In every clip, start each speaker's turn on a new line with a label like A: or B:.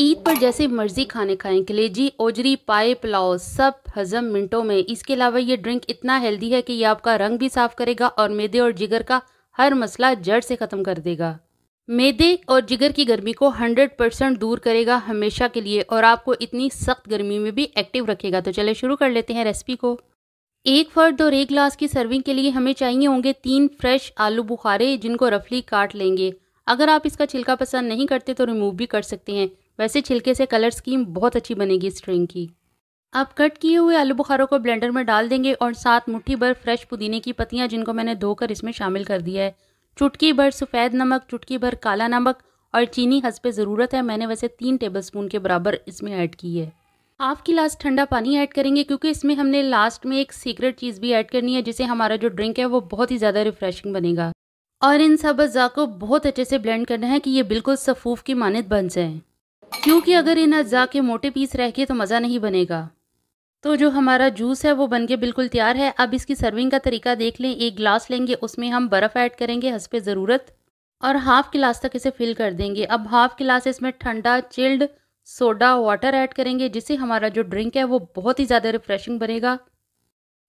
A: ईद पर जैसे मर्जी खाने खाएं कलेजी ओजरी पाए पुलाव सब हजम मिनटों में इसके अलावा ये ड्रिंक इतना हेल्दी है कि ये आपका रंग भी साफ करेगा और मेदे और जिगर का हर मसला जड़ से ख़त्म कर देगा मेदे और जिगर की गर्मी को 100 परसेंट दूर करेगा हमेशा के लिए और आपको इतनी सख्त गर्मी में भी एक्टिव रखेगा तो चले शुरू कर लेते हैं रेसिपी को एक फर्द और एक ग्लास की सर्विंग के लिए हमें चाहिए होंगे तीन फ्रेश आलू बुखारे जिनको रफली काट लेंगे अगर आप इसका छिलका पसंद नहीं करते तो रिमूव भी कर सकते हैं वैसे छिलके से कलर स्कीम बहुत अच्छी बनेगी इस ड्रिंक की आप कट किए हुए आलू बुखारों को ब्लेंडर में डाल देंगे और साथ मुट्ठी भर फ्रेश पुदीने की पत्तियां जिनको मैंने धोकर इसमें शामिल कर दिया है चुटकी भर सफ़ेद नमक चुटकी भर काला नमक और चीनी हंसपे ज़रूरत है मैंने वैसे तीन टेबल स्पून के बराबर इसमें ऐड की है हाफ गिलास ठंडा पानी ऐड करेंगे क्योंकि इसमें हमने लास्ट में एक सीक्रेट चीज़ भी ऐड करनी है जिसे हमारा जो ड्रिंक है वो बहुत ही ज़्यादा रिफ्रेशिंग बनेगा और इन सब अज्जा को बहुत अच्छे से ब्लेंड करना है कि ये बिल्कुल सफ़ूफ की मानद बन जाएँ क्योंकि अगर इन अज्जा के मोटे पीस रह गए तो मज़ा नहीं बनेगा तो जो हमारा जूस है वो बन के बिल्कुल तैयार है अब इसकी सर्विंग का तरीका देख लें एक गिलास लेंगे उसमें हम बर्फ़ ऐड करेंगे हंस पे ज़रूरत और हाफ़ गिलास तक इसे फिल कर देंगे अब हाफ़ गिलास इसमें ठंडा चिल्ड सोडा वाटर ऐड करेंगे जिससे हमारा जो ड्रिंक है वो बहुत ही ज़्यादा रिफ़्रेशिंग बनेगा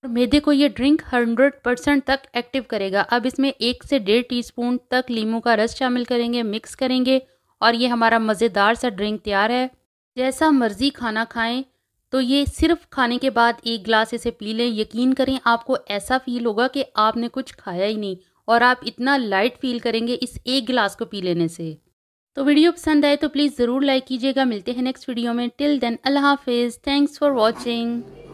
A: और मैदे को ये ड्रिंक हंड्रेड परसेंट तक एक्टिव करेगा अब इसमें एक से डेढ़ टीस्पून तक लीमू का रस शामिल करेंगे मिक्स करेंगे और ये हमारा मज़ेदार सा ड्रिंक तैयार है जैसा मर्ज़ी खाना खाएं तो ये सिर्फ खाने के बाद एक गिलास इसे पी लें यकीन करें आपको ऐसा फील होगा कि आपने कुछ खाया ही नहीं और आप इतना लाइट फील करेंगे इस एक गिलास को पी लेने से तो वीडियो पसंद आए तो प्लीज़ ज़रूर लाइक कीजिएगा मिलते हैं नेक्स्ट वीडियो में टिल देन अल्लाह हाफिज़ थैंक्स फॉर वॉचिंग